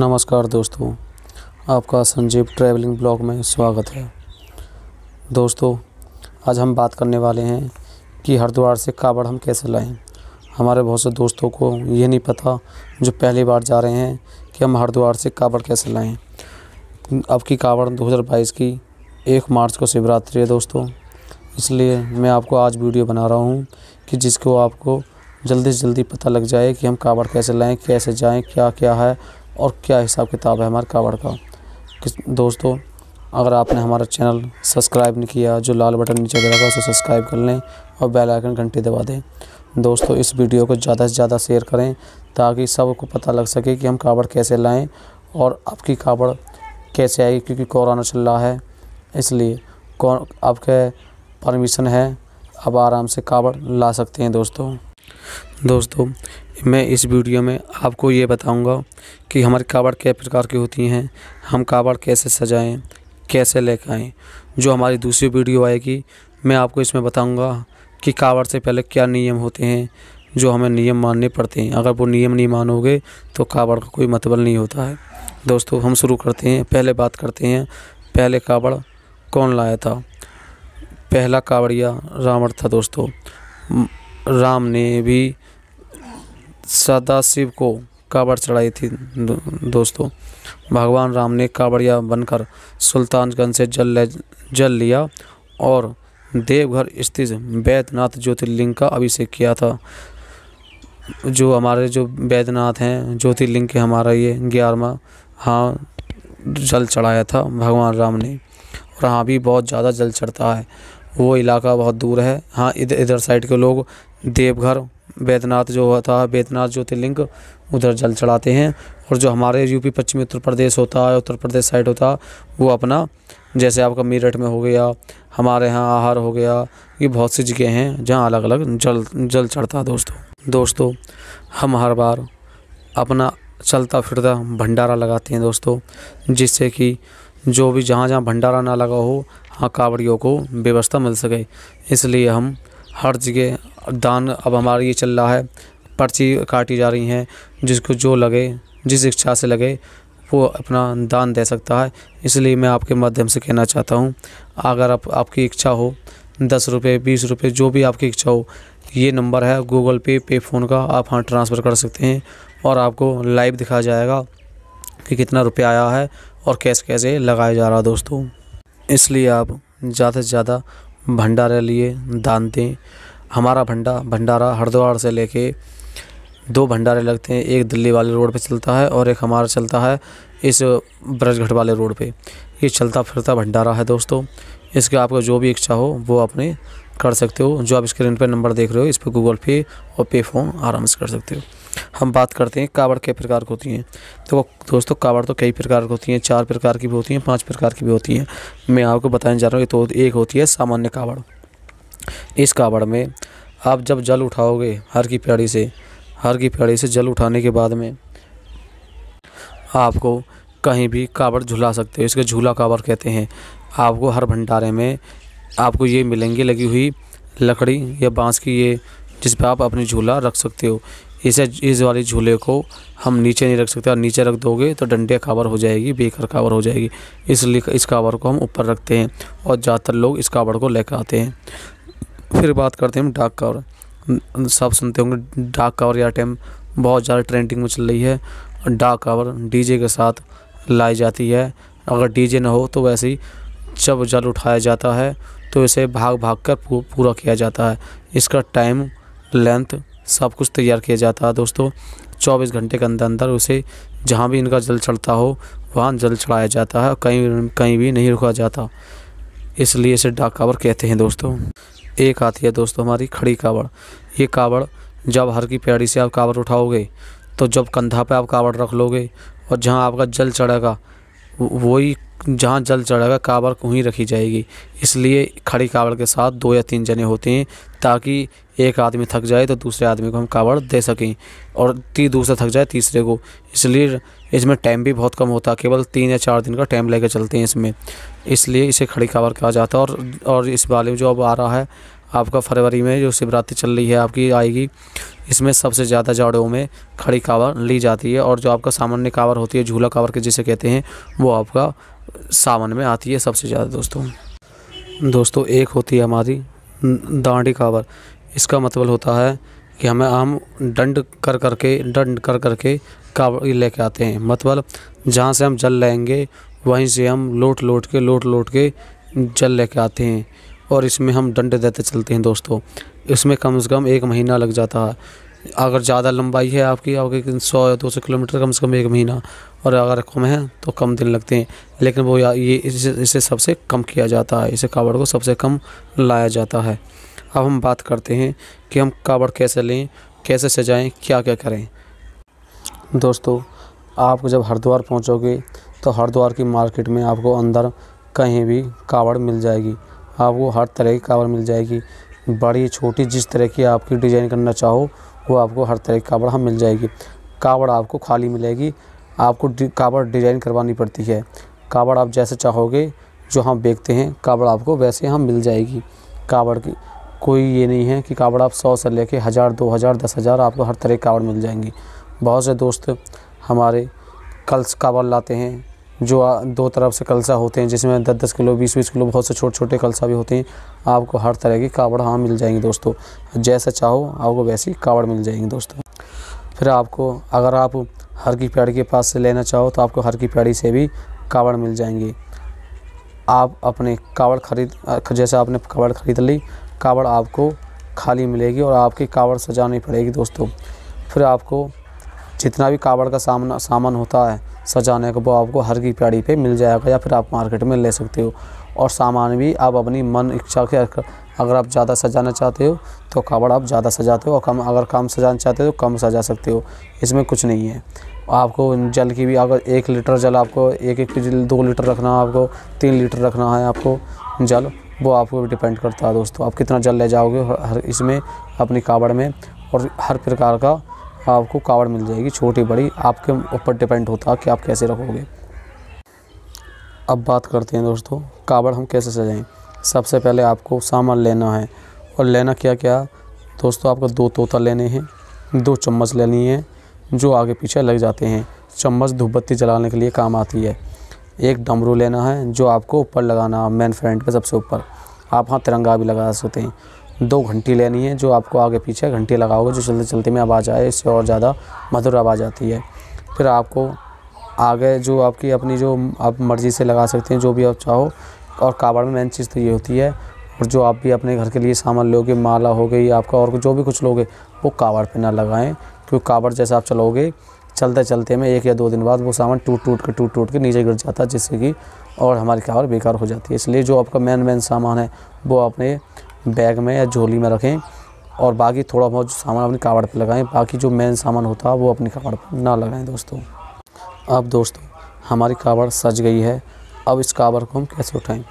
नमस्कार दोस्तों आपका संजीव ट्रैवलिंग ब्लॉग में स्वागत है दोस्तों आज हम बात करने वाले हैं कि हरिद्वार से कावड़ हम कैसे लाएं हमारे बहुत से दोस्तों को ये नहीं पता जो पहली बार जा रहे हैं कि हम हरिद्वार से कांवड़ कैसे लाएं अब की कावड़ 2022 की एक मार्च को शिवरात्रि है दोस्तों इसलिए मैं आपको आज वीडियो बना रहा हूँ कि जिसको आपको जल्दी से जल्दी पता लग जाए कि हम कावड़ कैसे लाएं कैसे जाएं क्या क्या है और क्या हिसाब किताब है हमारे कावड़ का किस दोस्तों अगर आपने हमारा चैनल सब्सक्राइब नहीं किया जो लाल बटन नीचे दे रखा उसे सब्सक्राइब कर लें और बेल आइकन घंटी दबा दें दोस्तों इस वीडियो को ज़्यादा से ज़्यादा शेयर करें ताकि सबको पता लग सके कि हम कावड़ कैसे लाएँ और आपकी कावड़ कैसे आएगी क्योंकि कोरोना चल रहा है इसलिए कौन आपके परमिशन है अब आराम से कावड़ ला सकते हैं दोस्तों दोस्तों मैं इस वीडियो में आपको ये बताऊंगा कि हमारी कावड़ क्या प्रकार की होती हैं हम कावड़ कैसे सजाएं कैसे ले आएँ जो हमारी दूसरी वीडियो आएगी मैं आपको इसमें बताऊंगा कि कावड़ से पहले क्या नियम होते हैं जो हमें नियम मानने पड़ते हैं अगर वो नियम नहीं मानोगे तो कावड़ का कोई मतबल नहीं होता है दोस्तों हम शुरू करते हैं पहले बात करते हैं पहले कावड़ कौन लाया था पहला कावड़िया रावण था दोस्तों राम ने भी सदाशिव को कांवड़ चढ़ाई थी दो, दोस्तों भगवान राम ने कांवड़िया बनकर सुल्तानगंज से जल ले, जल लिया और देवघर स्थित बैद्यनाथ ज्योतिर्लिंग का अभिषेक किया था जो हमारे जो बैद्यनाथ हैं ज्योतिर्लिंग के हमारा ये ग्यारहवा हाँ जल चढ़ाया था भगवान राम ने और हाँ भी बहुत ज़्यादा जल चढ़ता है वो इलाका बहुत दूर है हाँ इधर इधर साइड के लोग देवघर बैद्यनाथ जो होता है बैद्यनाथ ज्योतिर्लिंग उधर जल चढ़ाते हैं और जो हमारे यूपी पश्चिमी उत्तर प्रदेश होता है उत्तर प्रदेश साइड होता वो अपना जैसे आपका मेरठ में हो गया हमारे यहाँ आहार हो गया ये बहुत सी जगह हैं जहाँ अलग अलग जल जल चढ़ता है दोस्तों दोस्तों हम हर बार अपना चलता फिरता भंडारा लगाते हैं दोस्तों जिससे कि जो भी जहाँ जहाँ भंडारा ना लगा हो हाँ कावड़ियों को व्यवस्था मिल सके इसलिए हम हर जगह दान अब हमारा ये चल रहा है पर्ची काटी जा रही हैं जिसको जो लगे जिस इच्छा से लगे वो अपना दान दे सकता है इसलिए मैं आपके माध्यम से कहना चाहता हूँ अगर आप, आपकी इच्छा हो दस रुपये बीस रुपये जो भी आपकी इच्छा हो ये नंबर है गूगल पे पे फ़ोन का आप हाँ ट्रांसफ़र कर सकते हैं और आपको लाइव दिखाया जाएगा कि कितना रुपया आया है और कैसे कैसे लगाया जा रहा दोस्तों इसलिए आप ज़्यादा से ज़्यादा भंडारे लिए दान दें हमारा भंडा भंडारा हरिद्वार से लेके दो भंडारे लगते हैं एक दिल्ली वाले रोड पे चलता है और एक हमारा चलता है इस ब्रजघट वाले रोड पे ये चलता फिरता भंडारा है दोस्तों इसके आपको जो भी इच्छा हो वो आपने कर सकते हो जो आप स्क्रीन पर नंबर देख रहे हो इस पर गूगल पे और पे फोन आराम से कर सकते हो हम बात करते हैं कावड़ कई प्रकार की होती हैं तो दोस्तों कावड़ तो कई प्रकार की होती हैं चार प्रकार की भी होती हैं पांच प्रकार की भी होती हैं मैं आपको बताने जा रहा हूँ तो एक होती है सामान्य कावड़ इस कावड़ में आप जब जल उठाओगे हर की प्याड़ी से हर की प्याड़ी से जल उठाने के बाद में आपको कहीं भी कावड़ झुला सकते हो इसके झूला कावड़ कहते हैं आपको हर भंडारे में आपको ये मिलेंगी लगी हुई लकड़ी या बांस की ये जिस पर आप अपनी झूला रख सकते हो इसे इस वाले झूले को हम नीचे नहीं रख सकते और नीचे रख दोगे तो डंडिया कावर हो जाएगी बेकर कावर हो जाएगी इसलिए इस कावर को हम ऊपर रखते हैं और ज़्यादातर लोग इस कावर को लेकर आते हैं फिर बात करते हैं हम डाक कावर सब सुनते होंगे डाक कावर या टाइम बहुत ज़्यादा ट्रेंडिंग में चल रही है डाक कावर डीजे के साथ लाई जाती है अगर डीजे ना हो तो वैसे ही जब जल उठाया जाता है तो इसे भाग भाग कर पूरा किया जाता है इसका टाइम लेंथ सब कुछ तैयार किया जाता है दोस्तों 24 घंटे के अंदर अंदर उसे जहाँ भी इनका जल चढ़ता हो वहाँ जल चढ़ाया जाता है कहीं कहीं भी नहीं रुका जाता इसलिए इसे डाक कावड़ कहते हैं दोस्तों एक आती है दोस्तों हमारी खड़ी कावड़ ये कावड़ जब हर की पैड़ी से आप कावड़ उठाओगे तो जब कंधा पे आप कावड़ रख लोगे और जहाँ आपका जल चढ़ेगा वही जहाँ जल चढ़ेगा कावड़ वहीं रखी जाएगी इसलिए खड़ी कावड़ के साथ दो या तीन जने होते हैं ताकि एक आदमी थक जाए तो दूसरे आदमी को हम कावड़ दे सकें और ती दूसरा थक जाए तीसरे को इसलिए इसमें टाइम भी बहुत कम होता है केवल तीन या चार दिन का टाइम लेकर चलते हैं इसमें इसलिए इसे खड़ी कावर कहा जाता है और और इस बारे में जो अब आ रहा है आपका फरवरी में जो शिवरात्रि चल रही है आपकी आएगी इसमें सबसे ज़्यादा जाड़ों में खड़ी कावर ली जाती है और जो आपका सामान्य कावर होती है झूला कावर के जिसे कहते हैं वो आपका सावन में आती है सबसे ज़्यादा दोस्तों दोस्तों एक होती है हमारी दांडी कावर इसका मतलब होता है कि हमें हम डंड कर करके डंड कर करके कावड़ कर आते हैं मतलब जहाँ से हम जल लेंगे वहीं से हम लोट लोट के लोट लोट के जल ले आते हैं और इसमें हम डंडे देते चलते हैं दोस्तों इसमें कम से कम एक महीना लग जाता है अगर ज़्यादा लंबाई है आपकी आपके सौ या दो सौ किलोमीटर कम से कम एक महीना और अगर कम है तो कम दिन लगते हैं लेकिन वो ये इसे इसे सबसे कम किया जाता है इसे कावड़ को सबसे कम लाया जाता है अब हम बात करते हैं कि हम कावड़ कैसे लें कैसे सजाएं क्या क्या करें दोस्तों आप जब हरिद्वार पहुँचोगे तो हरिद्वार की मार्केट में आपको अंदर कहीं भी कावड़ मिल जाएगी आपको हर तरह की कावड़ मिल जाएगी बड़ी छोटी जिस तरह की आपकी डिज़ाइन करना चाहो वो आपको हर तरह की कावड़ हम मिल जाएगी कावड़ आपको खाली मिलेगी आपको कावड़ डिज़ाइन करवानी पड़ती है कावड़ आप जैसे चाहोगे जो हम बेचते हैं कावड़ आपको वैसे हम मिल जाएगी कावड़ की कोई ये नहीं है कि कावड़ आप सौ से लेके हज़ार दो हज़ार दस हज़ार आपको हर तरह कावड़ मिल जाएंगी बहुत से दोस्त हमारे कल्स कावड़ लाते हैं जो दो तरफ से कलसा होते हैं जिसमें दस दस किलो बीस बीस किलो बहुत से छोटे छोटे कलसा भी होते हैं आपको हर तरह की कावड़ हाँ मिल जाएंगी दोस्तों जैसा चाहो आपको वैसी कावड़ मिल जाएंगी दोस्तों फिर आपको अगर आप हर की प्याड़ी के पास से लेना चाहो तो आपको हर की प्याड़ी से भी कावड़ मिल जाएंगी आप अपने कावड़ खरीद जैसे आपने कावड़ खरीद ली कावड़ आपको खाली मिलेगी और आपकी कावड़ सजानी पड़ेगी दोस्तों फिर आपको जितना भी कावड़ का सामना सामान होता है सजाने को वो आपको हर की प्याड़ी पे मिल जाएगा या फिर आप मार्केट में ले सकते हो और सामान भी आप अपनी मन इच्छा के अगर आप ज़्यादा सजाना चाहते हो तो कावड़ आप ज़्यादा सजाते हो और कम अगर कम सजाना चाहते हो तो कम सजा सकते हो इसमें कुछ नहीं है आपको जल की भी अगर एक लीटर जल आपको एक एक दो लीटर रखना है आपको तीन लीटर रखना है आपको जल वो आपको डिपेंड करता है दोस्तों आप कितना जल ले जाओगे हर इसमें अपनी कावड़ में और हर प्रकार का आपको कावड़ मिल जाएगी छोटी बड़ी आपके ऊपर डिपेंड होता है कि आप कैसे रखोगे अब बात करते हैं दोस्तों कावड़ हम कैसे सजाएं सबसे पहले आपको सामान लेना है और लेना क्या क्या दोस्तों आपको दो तोता लेने हैं दो चम्मच लेनी है जो आगे पीछे लग जाते हैं चम्मच धूपबत्ती जलाने के लिए काम आती है एक डमरू लेना है जो आपको ऊपर लगाना मेन फ्रंट पे सबसे ऊपर आप हाँ तिरंगा भी लगा सकते हैं दो घंटी लेनी है जो आपको आगे पीछे घंटी लगाओगे जो चलते चलते में आवाज़ आए इससे और ज़्यादा मधुर आवाज़ आती है फिर आपको आगे जो आपकी अपनी जो आप मर्ज़ी से लगा सकते हैं जो भी आप चाहो और कावड़ में मेन चीज़ तो ये होती है और जो आप भी अपने घर के लिए सामान लोगे माला हो गई आपका और जो भी कुछ लोगे वो कावड़ पे ना लगाएं क्योंकि कावड़ जैसे आप चलोगे चलते चलते में एक या दो दिन बाद वो सामान टूट टूट के टूट टूट के नीचे गिर जाता है जिससे कि और हमारी कावड़ बेकार हो जाती है इसलिए जो आपका मेन मेन सामान है वो आपने बैग में या झोली में रखें और बाकी थोड़ा बहुत सामान अपनी कावड़ पर लगाएं बाकी जो मेन सामान होता है वो अपनी कावड़ पर ना लगाएं दोस्तों अब दोस्तों हमारी कावड़ सज गई है अब इस कावड़ को हम कैसे उठाएं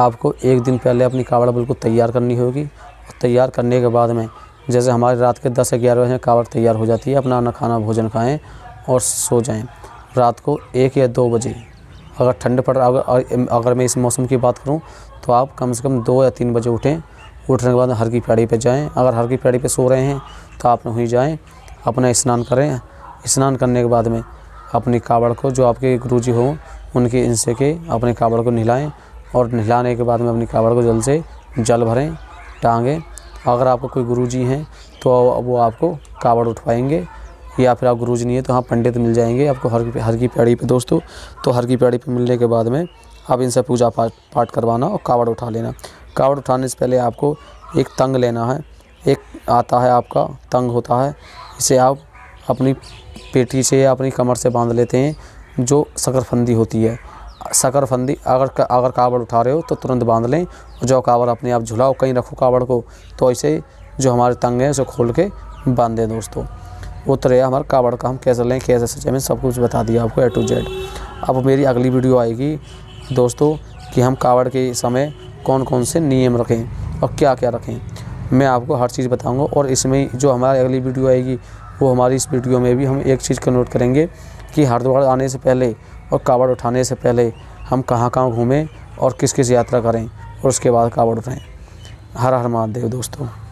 आपको एक दिन पहले अपनी कावड़ बिल्कुल तैयार करनी होगी और तैयार करने के बाद में जैसे हमारे रात के दस ग्यारह बजे कावड़ तैयार हो जाती है अपना अपना खाना भोजन खाएँ और सो जाएँ रात को एक या दो बजे अगर ठंड पड़ अगर अगर मैं इस मौसम की बात करूं तो आप कम से कम दो या तीन बजे उठें उठने के बाद हर की पैड़ी पर जाएँ अगर हर की पैड़ी पर सो रहे हैं तो आप वहीं जाएँ अपना स्नान करें स्नान करने के बाद में अपनी कावड़ को जो आपके गुरु जी हों उनके इनसे के अपने कावड़ को नहलाएँ और नहलाने के बाद में अपनी कावड़ को जल से जल भरें टांगें अगर आपको कोई गुरु जी हैं तो वो आपको कावड़ उठवाएंगे या फिर आप गुरु जी नहीं है तो हाँ पंडित मिल जाएंगे आपको हर की हर की पैड़ी पे दोस्तों तो हर की पैड़ी पे मिलने के बाद में आप इनसे पूजा पाठ पाठ करवाना और कावड़ उठा लेना कावड़ उठाने से पहले आपको एक तंग लेना है एक आता है आपका तंग होता है इसे आप अपनी पेटी से या अपनी कमर से बांध लेते हैं जो शकरफंदी होती है शकरफंदी अगर अगर कावड़ उठा रहे हो तो तुरंत बांध लें जो कावड़ अपने आप झुलाओ कहीं रखो कावड़ को तो ऐसे जो हमारे तंग हैं उसे खोल के बांध दें दोस्तों वो तो रहा हमारा कावड़ का हम कैसे लें कैसे सच में सब कुछ बता दिया आपको ए टू जेड अब मेरी अगली वीडियो आएगी दोस्तों कि हम कावड़ के समय कौन कौन से नियम रखें और क्या क्या रखें मैं आपको हर चीज़ बताऊंगा और इसमें जो हमारी अगली वीडियो आएगी वो हमारी इस वीडियो में भी हम एक चीज़ कन्वर्ट नोट करेंगे कि हरिद्वार आने से पहले और कावड़ उठाने से पहले हम कहाँ कहाँ घूमें और किस किस यात्रा करें और उसके बाद कावड़ उठाएँ हर हर महादेव दोस्तों